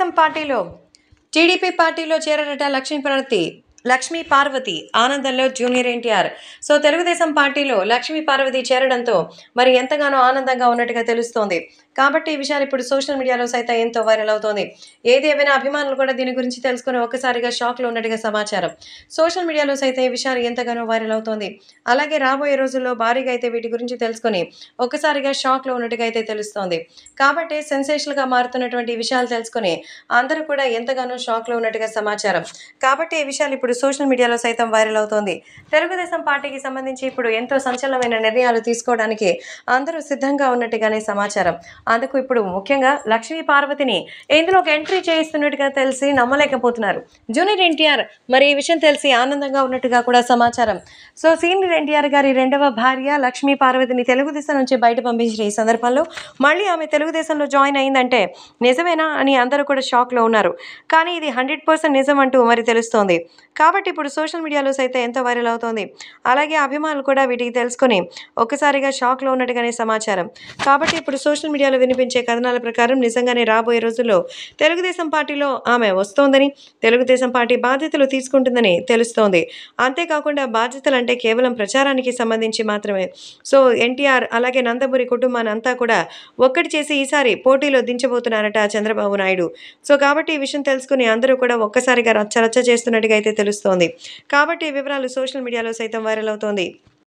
తెలుగుదేశం పార్టీలో టీడీపీ పార్టీలో చేరడట ప్రవర్తి లక్ష్మీ పార్వతి ఆనందంలో జూనియర్ ఎన్టీఆర్ సో తెలుగుదేశం పార్టీలో లక్ష్మీ పార్వతి చేరడంతో మరి ఎంతగానో ఆనందంగా ఉన్నట్టుగా తెలుస్తోంది కాబట్టి ఈ విషయాలు ఇప్పుడు సోషల్ మీడియాలో సైతం ఎంతో వైరల్ అవుతోంది ఏది ఏమైనా అభిమానులు కూడా దీని గురించి తెలుసుకుని ఒక్కసారిగా షాక్లో ఉన్నట్టుగా సమాచారం సోషల్ మీడియాలో సైతం ఈ విషయాలు ఎంతగానో వైరల్ అవుతోంది అలాగే రాబోయే రోజుల్లో భారీగా అయితే వీటి గురించి తెలుసుకుని ఒక్కసారిగా షాక్లో ఉన్నట్టుగా అయితే తెలుస్తోంది కాబట్టి సెన్సేషన్గా మారుతున్నటువంటి విషయాలు తెలుసుకుని అందరూ కూడా ఎంతగానో షాక్లో ఉన్నట్టుగా సమాచారం కాబట్టి ఈ విషయాలు ఇప్పుడు సోషల్ మీడియాలో సైతం వైరల్ అవుతోంది తెలుగుదేశం పార్టీకి సంబంధించి ఇప్పుడు ఎంతో సంచలనమైన నిర్ణయాలు తీసుకోవడానికి అందరూ సిద్ధంగా ఉన్నట్టుగానే సమాచారం అందుకు ఇప్పుడు ముఖ్యంగా లక్ష్మీ పార్వతిని ఒక ఎంట్రీ చేయిస్తున్నట్టుగా తెలిసి నమ్మలేకపోతున్నారు జూనియర్ ఎన్టీఆర్ మరి ఈ విషయం తెలిసి ఆనందంగా ఉన్నట్టుగా కూడా సమాచారం సో సీనియర్ ఎన్టీఆర్ గారి రెండవ భార్య లక్ష్మీ పార్వతిని తెలుగుదేశం నుంచి బయట పంపించిన ఈ సందర్భంలో మళ్ళీ ఆమె తెలుగుదేశంలో జాయిన్ అయిందంటే నిజమేనా అని అందరూ కూడా షాక్లో ఉన్నారు కానీ ఇది హండ్రెడ్ పర్సెంట్ నిజం అంటూ మరి తెలుస్తోంది కాబట్టి ఇప్పుడు సోషల్ మీడియాలో సైతం ఎంతో వైరల్ అవుతోంది అలాగే అభిమానులు కూడా వీటికి తెలుసుకుని ఒక్కసారిగా షాక్లో ఉన్నట్టుగానే సమాచారం కాబట్టి ఇప్పుడు సోషల్ మీడియాలో వినిపించే కథనాల ప్రకారం నిజంగానే రాబోయే రోజుల్లో తెలుగుదేశం పార్టీలో ఆమె వస్తోందని తెలుగుదేశం పార్టీ బాధ్యతలు తీసుకుంటుందని తెలుస్తోంది అంతేకాకుండా బాధ్యతలు అంటే కేవలం ప్రచారానికి సంబంధించి మాత్రమే సో ఎన్టీఆర్ అలాగే నందమూరి కుటుంబాన్ని అంతా కూడా ఒక్కటి చేసి ఈసారి పోటీలో దించబోతున్నారట చంద్రబాబు నాయుడు సో కాబట్టి ఈ విషయం తెలుసుకుని అందరూ కూడా ఒక్కసారిగా రచ్చ రచ్చ చేస్తున్నట్టుగా అయితే తెలుస్తోంది కాబట్టి ఈ వివరాలు సోషల్ మీడియాలో సైతం వైరల్ అవుతోంది